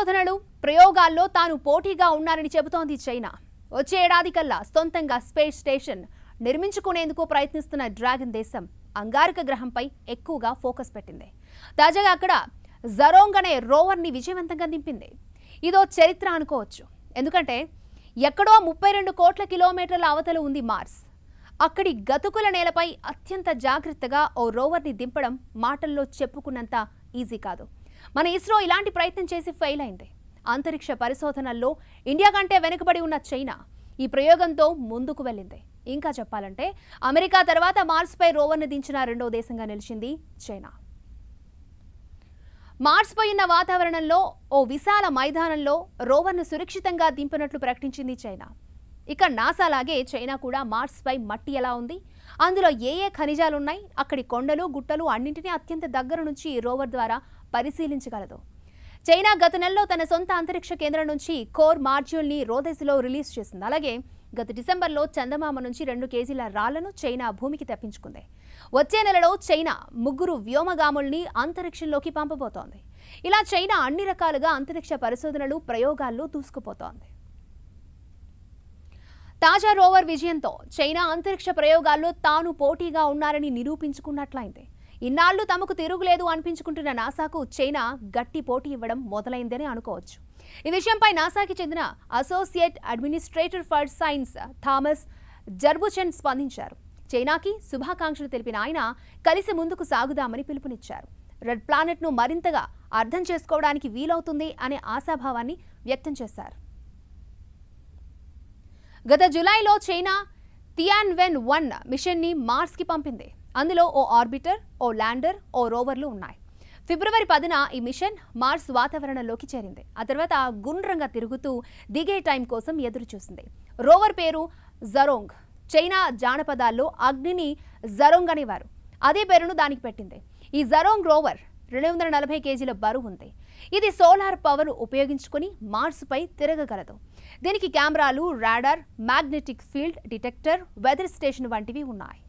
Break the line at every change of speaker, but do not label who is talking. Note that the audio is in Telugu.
పరిశోధనలు ప్రయోగాల్లో తాను పోటీగా ఉన్నారని చెబుతోంది చైనా వచ్చే ఏడాది కల్లా సొంతంగా స్పేస్ స్టేషన్ నిర్మించుకునేందుకు ప్రయత్నిస్తున్న డ్రాగన్ దేశం అంగారక గ్రహంపై ఎక్కువగా ఫోకస్ పెట్టింది తాజాగా అక్కడ జరోంగ్ అనే రోవర్ని విజయవంతంగా దింపింది ఇదో చరిత్ర అనుకోవచ్చు ఎందుకంటే ఎక్కడో ముప్పై రెండు కోట్ల కిలోమీటర్ల అవతల ఉంది మార్స్ అక్కడి గతుకుల నేలపై అత్యంత జాగ్రత్తగా ఓ రోవర్ని దింపడం మాటల్లో చెప్పుకున్నంత ఈజీ కాదు మన ఇస్రో ఇలాంటి ప్రయత్నం చేసి ఫెయిల్ అయింది అంతరిక్ష పరిశోధనల్లో ఇండియా కంటే వెనుకబడి ఉన్న చైనా ఈ ప్రయోగంతో ముందుకు వెళ్ళింది ఇంకా చెప్పాలంటే అమెరికా తర్వాత మార్స్పై రోవర్ను దించిన రెండో దేశంగా నిలిచింది చైనా మార్స్పై ఉన్న వాతావరణంలో ఓ విశాల మైదానంలో రోవర్ను సురక్షితంగా దింపినట్లు ప్రకటించింది చైనా ఇక నాసా లాగే చైనా కూడా మార్స్పై మట్టి ఎలా ఉంది అందులో ఏ ఏ ఖనిజాలున్నాయి అక్కడి కొండలు గుట్టలు అన్నింటినీ అత్యంత దగ్గర నుంచి రోవర్ ద్వారా పరిశీలించగలదు చైనా గత నెలలో తన సొంత అంతరిక్ష కేంద్రం నుంచి కోర్ మార్జ్యూల్ని రోదెస్లో రిలీజ్ చేసింది అలాగే గత డిసెంబర్లో చందమామ నుంచి రెండు కేజీల రాళ్లను చైనా భూమికి తెప్పించుకుంది వచ్చే నెలలో చైనా ముగ్గురు వ్యోమగాముల్ని అంతరిక్షంలోకి పంపబోతోంది ఇలా చైనా అన్ని రకాలుగా అంతరిక్ష పరిశోధనలు ప్రయోగాల్లో దూసుకుపోతోంది తాజా రోవర్ విజయంతో చైనా అంతరిక్ష ప్రయోగాల్లో తాను పోటీగా ఉన్నారని నిరూపించుకున్నట్లయింది ఇన్నాళ్లు తమకు తిరుగులేదు అనిపించుకుంటున్న నాసాకు చైనా గట్టి పోటీ ఇవ్వడం మొదలైందని అనుకోవచ్చు ఈ విషయంపై నాసాకి చెందిన associate administrator for science Thomas Zurbuchen స్పందించారు చైనాకి శుభాకాంక్షలు తెలిపిన ఆయన కలిసి ముందుకు సాగుదామని పిలుపునిచ్చారు రెడ్ ప్లానెట్ను మరింతగా అర్థం చేసుకోవడానికి వీలవుతుంది అనే ఆశాభావాన్ని వ్యక్తం చేశారు గత జులైలో చైనా టియాన్వెన్ వన్ మిషన్ని మార్స్కి పంపింది అందులో ఓ ఆర్బిటర్ ఓ ల్యాండర్ ఓ రోవర్లు ఉన్నాయి ఫిబ్రవరి పదిన ఈ మిషన్ మార్స్ వాతావరణంలోకి చేరింది ఆ తర్వాత గుండ్రంగా తిరుగుతూ దిగే టైం కోసం ఎదురు చూసింది రోవర్ పేరు జరోంగ్ చైనా జానపదాల్లో అగ్నిని జరోంగ్ అనేవారు అదే పేరును దానికి పెట్టింది ఈ జరోంగ్ రోవర్ రెండు వందల నలభై కేజీల బరువు ఉంది ఇది సోలార్ పవర్ ఉపయోగించుకొని మార్స్పై తిరగగలదు దీనికి కెమెరాలు radar magnetic field detector weather station వంటివి ఉన్నాయి